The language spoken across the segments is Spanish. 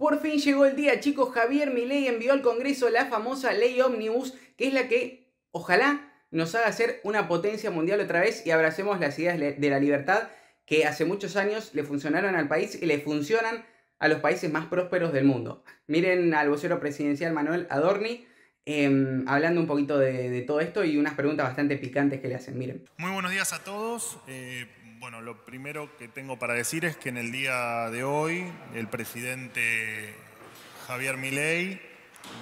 Por fin llegó el día, chicos. Javier Milei envió al Congreso la famosa ley Omnibus, que es la que ojalá nos haga ser una potencia mundial otra vez y abracemos las ideas de la libertad que hace muchos años le funcionaron al país y le funcionan a los países más prósperos del mundo. Miren al vocero presidencial Manuel Adorni Em, hablando un poquito de, todo esto y unas preguntas bastante picantes que le hacen. Miren. Muy buenos días a todos. Eh, bueno, lo primero que tengo para decir es que en el día de hoy el presidente Javier Milei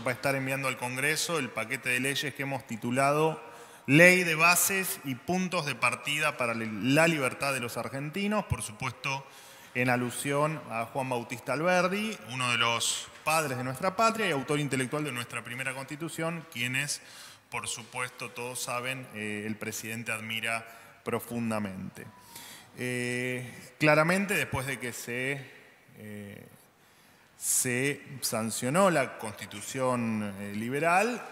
va a estar enviando al Congreso el paquete de leyes que hemos titulado Ley de Bases y Puntos de Partida para la Libertad de los Argentinos, por supuesto en alusión a Juan Bautista Alberdi, uno de los padres de nuestra patria y autor intelectual de nuestra primera constitución, quienes, por supuesto, todos saben, eh, el presidente admira profundamente. Eh, claramente, después de que se, eh, se sancionó la constitución liberal,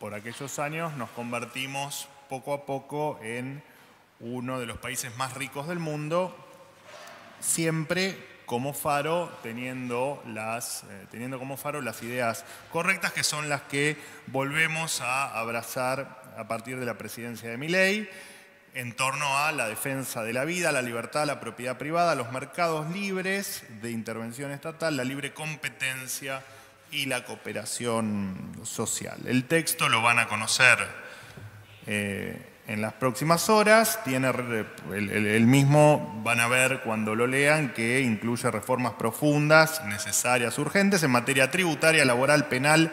por aquellos años nos convertimos poco a poco en uno de los países más ricos del mundo, siempre como faro teniendo, las, eh, teniendo como faro las ideas correctas que son las que volvemos a abrazar a partir de la presidencia de ley, en torno a la defensa de la vida, la libertad, la propiedad privada, los mercados libres de intervención estatal, la libre competencia y la cooperación social. El texto lo van a conocer eh, en las próximas horas. Tiene el, mismo, van a ver cuando lo lean, que incluye reformas profundas, necesarias, urgentes en materia tributaria, laboral, penal,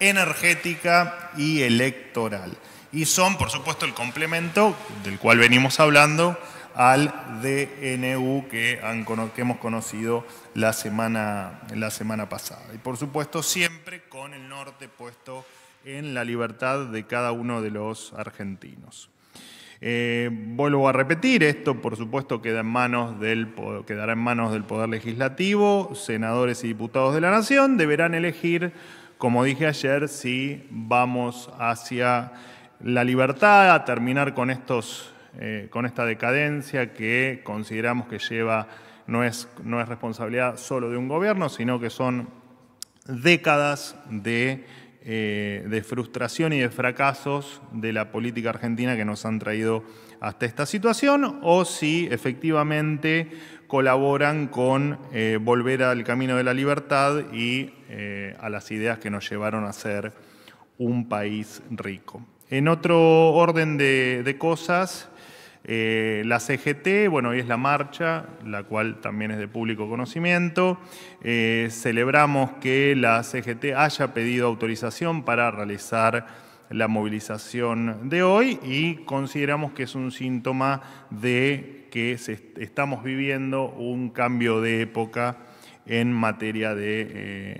energética y electoral. Y son, por supuesto, el complemento del cual venimos hablando al DNU que, han, que hemos conocido la semana, la semana pasada. Y por supuesto, siempre con el norte puesto en la libertad de cada uno de los argentinos. Eh, vuelvo a repetir, esto por supuesto queda en manos del, quedará en manos del Poder Legislativo, senadores y diputados de la Nación deberán elegir, como dije ayer, si vamos hacia la libertad, a terminar con, estos, eh, con esta decadencia que consideramos que lleva, no es, no es responsabilidad solo de un gobierno, sino que son décadas de eh, de frustración y de fracasos de la política argentina que nos han traído hasta esta situación o si efectivamente colaboran con eh, volver al camino de la libertad y eh, a las ideas que nos llevaron a ser un país rico. En otro orden de cosas, eh, la CGT, bueno, hoy es la marcha, la cual también es de público conocimiento. Eh, celebramos que la CGT haya pedido autorización para realizar la movilización de hoy y consideramos que es un síntoma de que estamos viviendo un cambio de época en materia de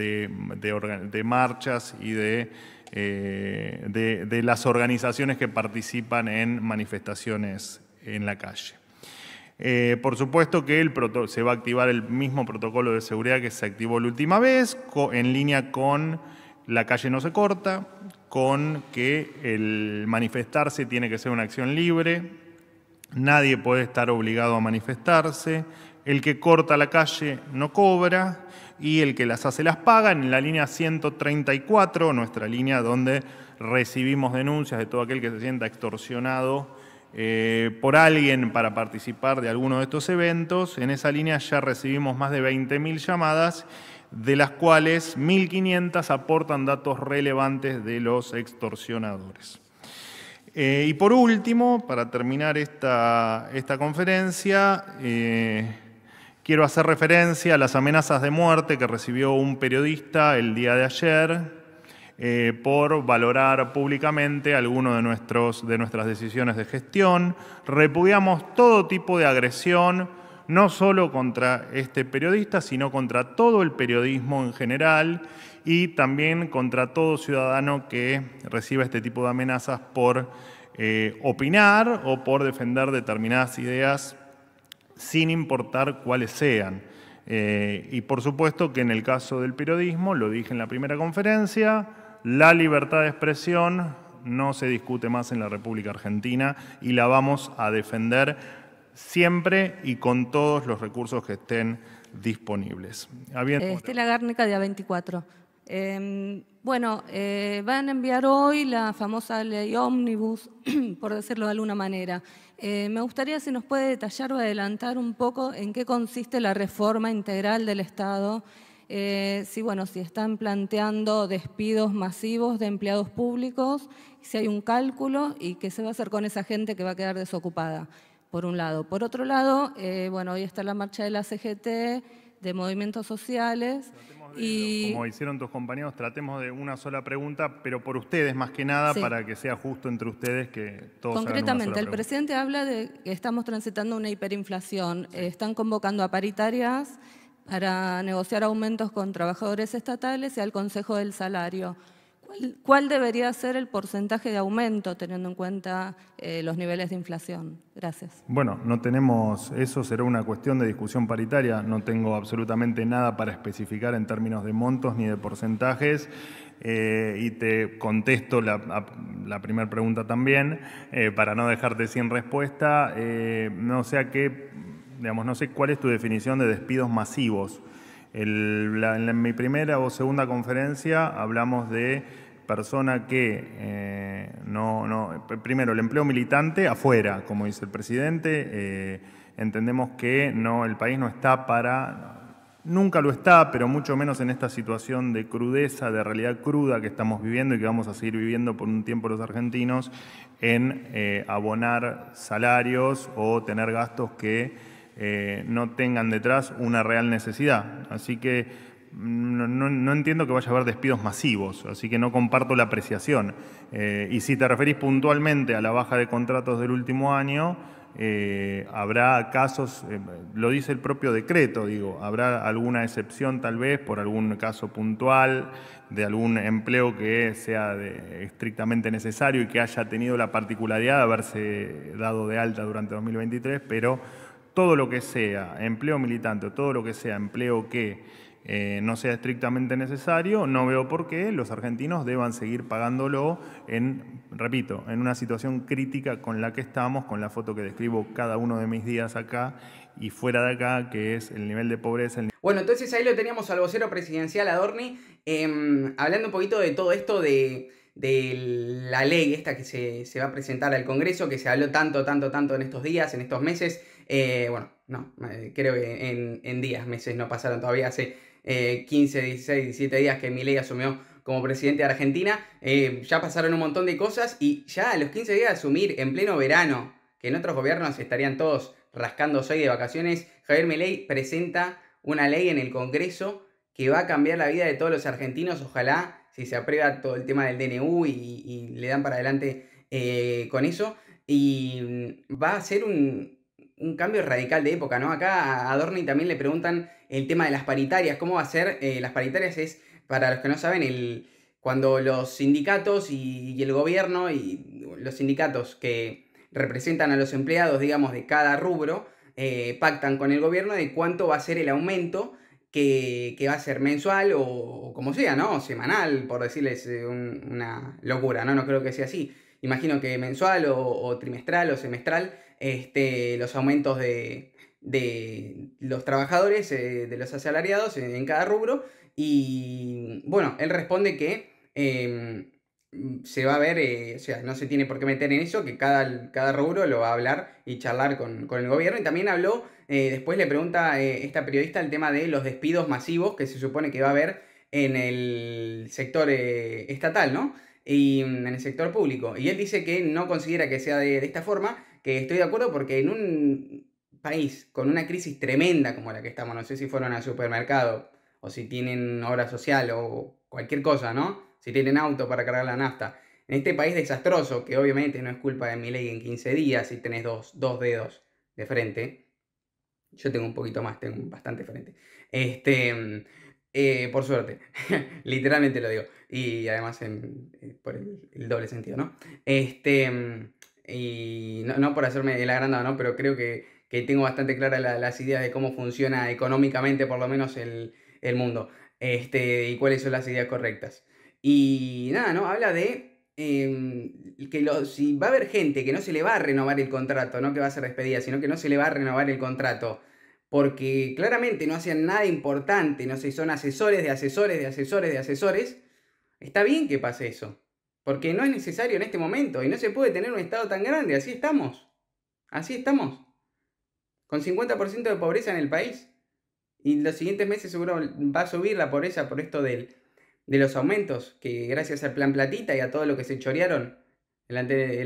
eh, marchas y de eh, de, las organizaciones que participan en manifestaciones en la calle. Eh, por supuesto que se va a activar el mismo protocolo de seguridad que se activó la última vez, en línea con la calle no se corta, con que el manifestarse tiene que ser una acción libre, nadie puede estar obligado a manifestarse, el que corta la calle no cobra y el que las hace las paga. En la línea 134, nuestra línea donde recibimos denuncias de todo aquel que se sienta extorsionado eh, por alguien para participar de alguno de estos eventos, en esa línea ya recibimos más de 20.000 llamadas, de las cuales 1.500 aportan datos relevantes de los extorsionadores. Eh, y por último, para terminar esta, esta conferencia, eh, Quiero hacer referencia a las amenazas de muerte que recibió un periodista el día de ayer eh, por valorar públicamente alguno de, nuestras decisiones de gestión. Repudiamos todo tipo de agresión, no solo contra este periodista, sino contra todo el periodismo en general y también contra todo ciudadano que reciba este tipo de amenazas por eh, opinar o por defender determinadas ideas sin importar cuáles sean. Eh, y por supuesto que en el caso del periodismo, lo dije en la primera conferencia, la libertad de expresión no se discute más en la República Argentina y la vamos a defender siempre y con todos los recursos que estén disponibles. Eh, Estela Gárnica, día 24. Em, bueno, eh, van a enviar hoy la famosa ley ómnibus, por decirlo de alguna manera. Eh, me gustaría si nos puede detallar o adelantar un poco en qué consiste la reforma integral del Estado, eh, si, bueno, si están planteando despidos masivos de empleados públicos, si hay un cálculo y qué se va a hacer con esa gente que va a quedar desocupada, por un lado. Por otro lado, bueno, hoy está la marcha de la CGT de movimientos sociales. y... Como hicieron tus compañeros, tratemos de una sola pregunta, pero por ustedes más que nada, para que sea justo entre ustedes que todos. Concretamente, el presidente habla de que estamos transitando una hiperinflación. están convocando a paritarias para negociar aumentos con trabajadores estatales y al Consejo del Salario. ¿Cuál debería ser el porcentaje de aumento teniendo en cuenta eh, los niveles de inflación? Gracias. Bueno, no tenemos, eso será una cuestión de discusión paritaria, no tengo absolutamente nada para especificar en términos de montos ni de porcentajes. Eh, y te contesto la, primera pregunta también, eh, para no dejarte sin respuesta. no sé digamos, no sé cuál es tu definición de despidos masivos en, mi primera o segunda conferencia hablamos de persona que, eh, no, no, primero, el empleo militante afuera, como dice el presidente, eh, entendemos que no, el país no está para, nunca lo está, pero mucho menos en esta situación de crudeza, de realidad cruda que estamos viviendo y que vamos a seguir viviendo por un tiempo los argentinos, en eh, abonar salarios o tener gastos que eh, no tengan detrás una real necesidad. Así que mm, no, entiendo que vaya a haber despidos masivos, así que no comparto la apreciación. Eh, y si te referís puntualmente a la baja de contratos del último año, eh, habrá casos, lo dice el propio decreto, digo, habrá alguna excepción tal vez por algún caso puntual de algún empleo que sea estrictamente necesario y que haya tenido la particularidad de haberse dado de alta durante 2023, pero todo lo que sea empleo militante, o todo lo que sea empleo que eh, no sea estrictamente necesario, no veo por qué los argentinos deban seguir pagándolo en, repito, en una situación crítica con la que estamos, con la foto que describo cada uno de mis días acá y fuera de acá, que es el nivel de pobreza. Bueno, entonces ahí lo teníamos al vocero presidencial Adorni, em, hablando un poquito de todo esto de de la ley esta que se, va a presentar al Congreso, que se habló tanto, tanto, tanto en estos días, en estos meses. Eh, bueno, no, eh, creo que en, días, meses no pasaron todavía, hace 15, 16, 17 días que Milei asumió como presidente de Argentina. Eh, ya pasaron un montón de cosas y ya a los 15 días de asumir en pleno verano, que en otros gobiernos estarían todos rascándose de vacaciones, Javier Milei presenta una ley en el Congreso que va a cambiar la vida de todos los argentinos, ojalá si se aprueba todo el tema del DNU y, le dan para adelante eh, con eso. Y mm, va a ser un, un, cambio radical de época, ¿no? Acá a Adorni también le preguntan el tema de las paritarias, cómo va a ser, eh, las paritarias es, para los que no saben, el, cuando los sindicatos y, el gobierno y los sindicatos que representan a los empleados, digamos, de cada rubro, eh, pactan con el gobierno de cuánto va a ser el aumento que, va a ser mensual o, como sea, ¿no? Semanal, por decirles eh, una locura, ¿no? No creo que sea así. Imagino que mensual o, trimestral o semestral, este, los aumentos de, de los trabajadores, eh, de los asalariados en, cada rubro. Y bueno, él responde que em, se va a ver, eh, o sea, no se tiene por qué meter en eso, que cada, cada rubro lo va a hablar y charlar con, con el gobierno. Y también habló eh, después le pregunta eh, esta periodista el tema de los despidos masivos que se supone que va a haber en el sector eh, estatal, ¿no? Y mm, en el sector público. Y él dice que no considera que sea de, esta forma, que estoy de acuerdo porque en un país con una crisis tremenda como la que estamos, no sé si fueron al supermercado o si tienen obra social o cualquier cosa, ¿no? Si tienen auto para cargar la nafta. En este país desastroso, que obviamente no es culpa de mi ley en 15 días si tenés dos, dos dedos de frente, yo tengo un poquito más, tengo bastante frente. Este, eh, por suerte, literalmente lo digo. Y además eh, por el, doble sentido, ¿no? Este, y no, por hacerme el agrandado, ¿no? Pero creo que, tengo bastante claras las ideas de cómo funciona económicamente, por lo menos, el, el mundo. Este, y cuáles son las ideas correctas. Y nada, ¿no? Habla de Em, que lo, si va a haber gente que no se le va a renovar el contrato, no que va a ser despedida, sino que no se le va a renovar el contrato, porque claramente no hacían nada importante, no sé, son asesores de asesores de asesores de asesores, está bien que pase eso, porque no es necesario en este momento y no se puede tener un Estado tan grande, así estamos, así estamos, con 50% de pobreza en el país. Y los siguientes meses seguro va a subir la pobreza por esto del de los aumentos, que gracias al plan Platita y a todo lo que se chorearon el,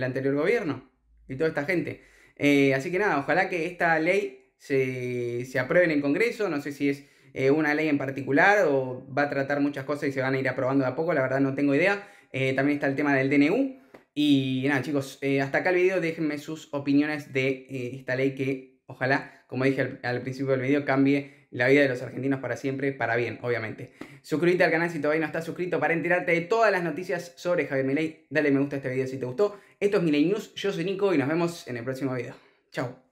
anterior gobierno y toda esta gente. Eh, así que nada, ojalá que esta ley se, se apruebe en el Congreso, no sé si es eh, una ley en particular o va a tratar muchas cosas y se van a ir aprobando de a poco, la verdad no tengo idea. Eh, también está el tema del DNU. Y nada chicos, hasta acá el video, déjenme sus opiniones de esta ley que ojalá, como dije al, al principio del video, cambie la vida de los argentinos para siempre, para bien, obviamente. Suscríbete al canal si todavía no estás suscrito para enterarte de todas las noticias sobre Javier Milei. Dale me gusta a este video si te gustó. Esto es Milei News, yo soy Nico y nos vemos en el próximo video. Chao.